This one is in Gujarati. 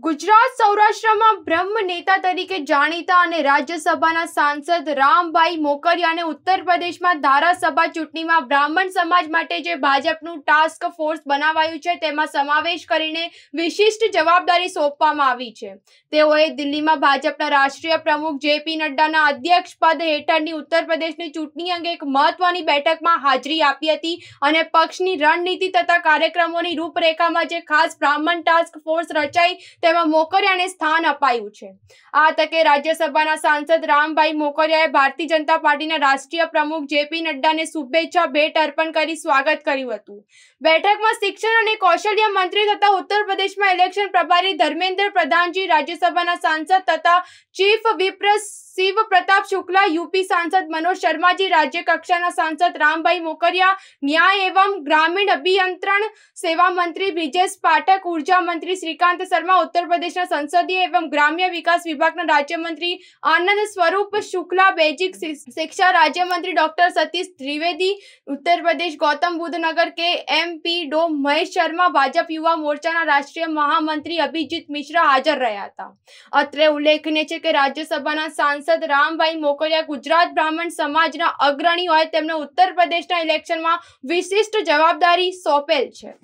ગુજરાત સૌરાષ્ટ્રમાં બ્રહ્મ નેતા તરીકે જાણીતા અને રાજ્યસભાના સાંસદ રામભાઈ મોકરિયાને ઉત્તર પ્રદેશમાં ધારાસભા ચૂંટણીમાં બ્રાહ્મણ સમાજ માટે જે ભાજપનું ટાસ્ક ફોર્સ બનાવાયું છે તેમાં સમાવેશ કરીને વિશિષ્ટ જવાબદારી સોંપવામાં આવી છે તેઓએ દિલ્હીમાં ભાજપના રાષ્ટ્રીય પ્રમુખ જેપી નડ્ડાના અધ્યક્ષપદ હેઠળની ઉત્તર પ્રદેશની ચૂંટણી અંગે એક મહત્વની બેઠકમાં હાજરી આપી હતી અને પક્ષની રણનીતિ તથા કાર્યક્રમોની રૂપરેખામાં જે ખાસ બ્રાહ્મણ ટાસ્ક ફોર્સ રચાઈ તેમાં મોકરિયાને સ્થાન અપાયું છે આ તકે રાજ્યસભાના સાંસદ રામભાઈ મોકરિયાએ ભારતીય જનતા પાર્ટીના રાષ્ટ્રીય પ્રમુખ જેપી નડ્ડાને શુભેચ્છા ભેટ અર્પણ કરી સ્વાગત કર્યું હતું બેઠકમાં શિક્ષણ અને કૌશલ્ય મંત્રી તથા ઉત્તર પ્રદેશમાં ઇલેક્શન પ્રભારી ધર્મેન્દ્ર પ્રધાનજી રાજ્યસભાના સાંસદ તથા ચીફ વિપ્રસ શિવ પ્રતાપ શુક્લા યુપી સાંસદ મનોજ શર્માજી રાજ્ય કક્ષાના સાંસદ રામભાઈ મોકરિયા ન્યાય એવં ગ્રામીણ અભિયંત્રણ સેવા મંત્રી બ્રિજેશ પાઠક ઉર્જા મંત્રી શ્રીકાંત શર્મા ઉત્તર પ્રદેશના સંસદીય એવં ગ્રામ્ય વિકાસ વિભાગના રાજ્યમંત્રી આનંદ સ્વરૂપ શુક્લા બેજિક શિક્ષા રાજ્યમંત્રી ડોક્ટર સતીશ ત્રિવેદી ઉત્તર પ્રદેશ ગૌતમ બુદ્ધનગર કે એમપી ડો મહેશ શર્મા ભાજપ યુવા મોરચાના રાષ્ટ્રીય મહામંત્રી અભિજીત મિશ્રા હાજર રહ્યા હતા અત્રે ઉલ્લેખનીય છે કે રાજ્યસભાના સાંસદ સાંસદ રામભાઈ મોકરિયા ગુજરાત બ્રાહ્મણ સમાજના અગ્રણી હોય તેમને ઉત્તર પ્રદેશના ઇલેક્શનમાં વિશિષ્ટ જવાબદારી સોંપેલ છે